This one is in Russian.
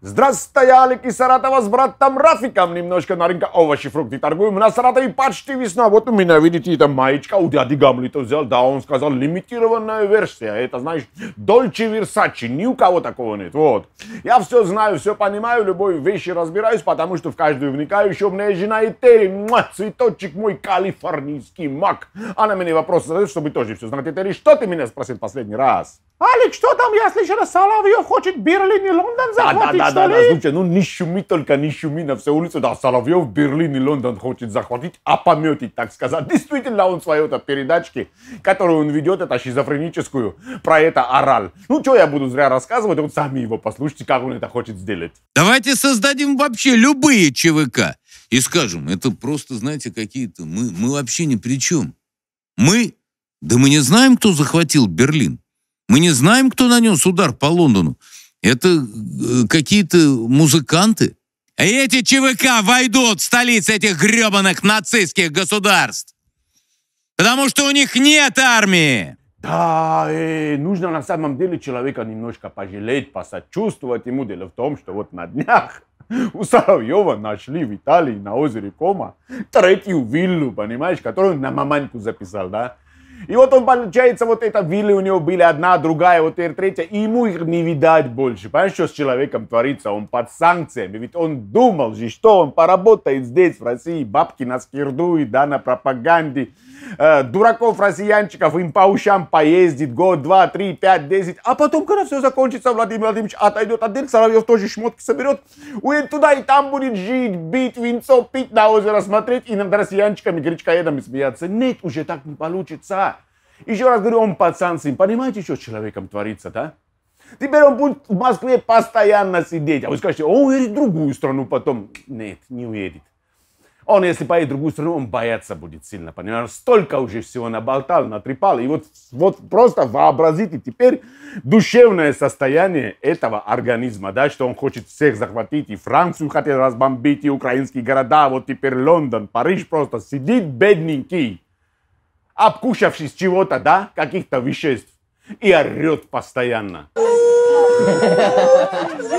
Здравствуйте, Алик из Саратова с братом Рафиком. Немножко на рынке овощи, фрукты торгуем. На Саратове почти весна. Вот у меня, видите, это маечка у дяди Гамлета взял. Да, он сказал, лимитированная версия. Это, знаешь, Дольче Версачи. Ни у кого такого нет. Вот. Я все знаю, все понимаю, любой вещи разбираюсь, потому что в каждую вникаю. Еще у меня жена и Терри. Муа, цветочек мой калифорнийский мак. Она мне вопрос задает, чтобы тоже все знать. Терри, что ты меня спросил последний раз? Алик, что там, я слышала, Соловьев хочет Берлин и Лондон захватить, да, да, да, да, слушай, ну не шуми только, не шуми на все улицы, да, Соловьев Берлин и Лондон хочет захватить, а пометить, так сказать. Действительно, он свою -то передачки, которую он ведет, это шизофреническую, про это орал. Ну, что я буду зря рассказывать, вот сами его послушайте, как он это хочет сделать. Давайте создадим вообще любые ЧВК и скажем, это просто, знаете, какие-то, мы, мы вообще ни при чем. Мы, да мы не знаем, кто захватил Берлин. Мы не знаем, кто нанес удар по Лондону. Это э, какие-то музыканты. А эти ЧВК войдут в столицы этих гребаных нацистских государств. Потому что у них нет армии. Да, э, нужно на самом деле человека немножко пожалеть, посочувствовать ему. Дело в том, что вот на днях у Соловьева нашли в Италии на озере Кома третью виллу, понимаешь, которую на маманьку записал, да? И вот он, получается, вот это вилли у него были одна, другая, вот эта третья, и ему их не видать больше. Понимаешь, что с человеком творится? Он под санкциями, ведь он думал же, что он поработает здесь, в России, бабки нас кирдует, да, на пропаганде. Э, дураков россиянчиков им по ушам поездит год, два, три, пять, десять, а потом, когда все закончится, Владимир Владимирович отойдет от а дыр, Соловьев тоже шмотки соберет, уедет туда и там будет жить, бить, винцо пить, на озеро смотреть и над россиянчиками, гречкоедами смеяться. Нет, уже так не получится. Еще раз говорю, он пацан сын. Понимаете, что с человеком творится, да? Теперь он будет в Москве постоянно сидеть. А вы скажете, он уедет в другую страну потом. Нет, не уедет. Он, если поедет в другую страну, он бояться будет сильно, понимаешь? Столько уже всего наболтал, натрепал. И вот, вот просто вообразите теперь душевное состояние этого организма, да, что он хочет всех захватить. И Францию хотел разбомбить, и украинские города. Вот теперь Лондон, Париж просто сидит бедненький обкушавшись чего-то, да, каких-то веществ, и орет постоянно.